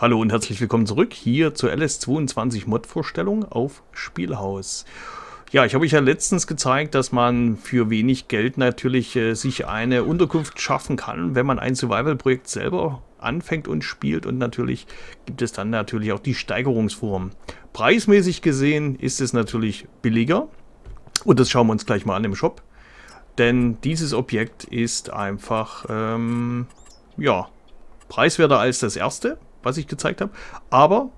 Hallo und herzlich willkommen zurück hier zur LS22 Mod-Vorstellung auf Spielhaus. Ja, ich habe euch ja letztens gezeigt, dass man für wenig Geld natürlich äh, sich eine Unterkunft schaffen kann, wenn man ein Survival-Projekt selber anfängt und spielt und natürlich gibt es dann natürlich auch die Steigerungsform. Preismäßig gesehen ist es natürlich billiger und das schauen wir uns gleich mal an im Shop, denn dieses Objekt ist einfach, ähm, ja, preiswerter als das erste was ich gezeigt habe. Aber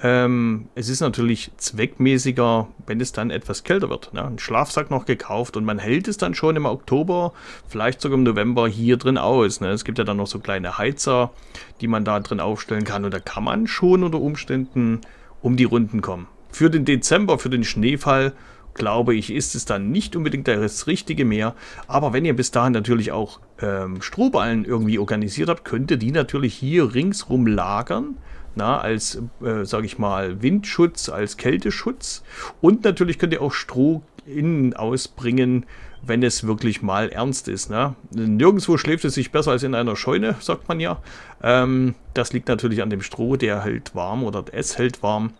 ähm, es ist natürlich zweckmäßiger, wenn es dann etwas kälter wird. Ne? Ein Schlafsack noch gekauft und man hält es dann schon im Oktober, vielleicht sogar im November hier drin aus. Ne? Es gibt ja dann noch so kleine Heizer, die man da drin aufstellen kann. Und da kann man schon unter Umständen um die Runden kommen. Für den Dezember, für den Schneefall, glaube ich, ist es dann nicht unbedingt das Richtige mehr. Aber wenn ihr bis dahin natürlich auch ähm, Strohballen irgendwie organisiert habt, könnt ihr die natürlich hier ringsrum lagern. Na, als, äh, sage ich mal, Windschutz, als Kälteschutz. Und natürlich könnt ihr auch Stroh innen ausbringen, wenn es wirklich mal ernst ist. Ne? Nirgendwo schläft es sich besser als in einer Scheune, sagt man ja. Ähm, das liegt natürlich an dem Stroh, der hält warm oder es hält warm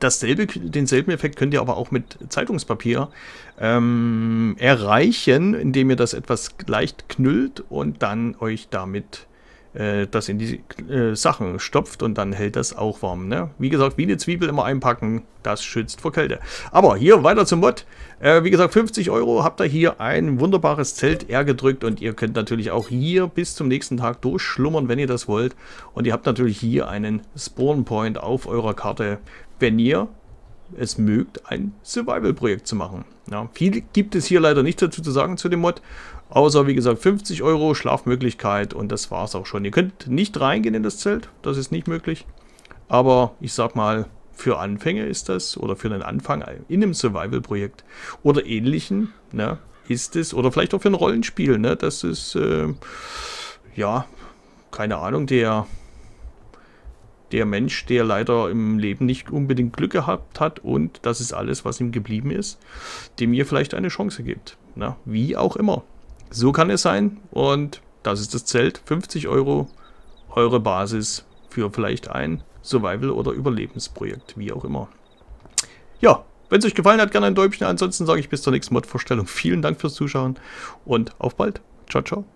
dasselbe, denselben Effekt könnt ihr aber auch mit Zeitungspapier ähm, erreichen, indem ihr das etwas leicht knüllt und dann euch damit äh, das in die äh, Sachen stopft und dann hält das auch warm. Ne? Wie gesagt, wie eine Zwiebel immer einpacken, das schützt vor Kälte. Aber hier weiter zum Mod. Äh, wie gesagt, 50 Euro habt ihr hier ein wunderbares Zelt R gedrückt und ihr könnt natürlich auch hier bis zum nächsten Tag durchschlummern, wenn ihr das wollt. Und ihr habt natürlich hier einen Spawn Point auf eurer Karte, wenn ihr es mögt, ein Survival-Projekt zu machen. Ja, viel gibt es hier leider nicht dazu zu sagen zu dem Mod. Außer wie gesagt 50 Euro Schlafmöglichkeit und das war's auch schon. Ihr könnt nicht reingehen in das Zelt, das ist nicht möglich. Aber ich sag mal, für Anfänge ist das oder für einen Anfang in einem Survival-Projekt oder ähnlichen, ne, ist es, oder vielleicht auch für ein Rollenspiel, ne, das ist, äh, ja, keine Ahnung, der, der Mensch, der leider im Leben nicht unbedingt Glück gehabt hat und das ist alles, was ihm geblieben ist, dem ihr vielleicht eine Chance gibt, ne, wie auch immer. So kann es sein. Und das ist das Zelt. 50 Euro, eure Basis für vielleicht ein Survival- oder Überlebensprojekt, wie auch immer. Ja, wenn es euch gefallen hat, gerne ein Däumchen. Ansonsten sage ich bis zur nächsten Mod-Vorstellung. Vielen Dank fürs Zuschauen und auf bald. Ciao, ciao.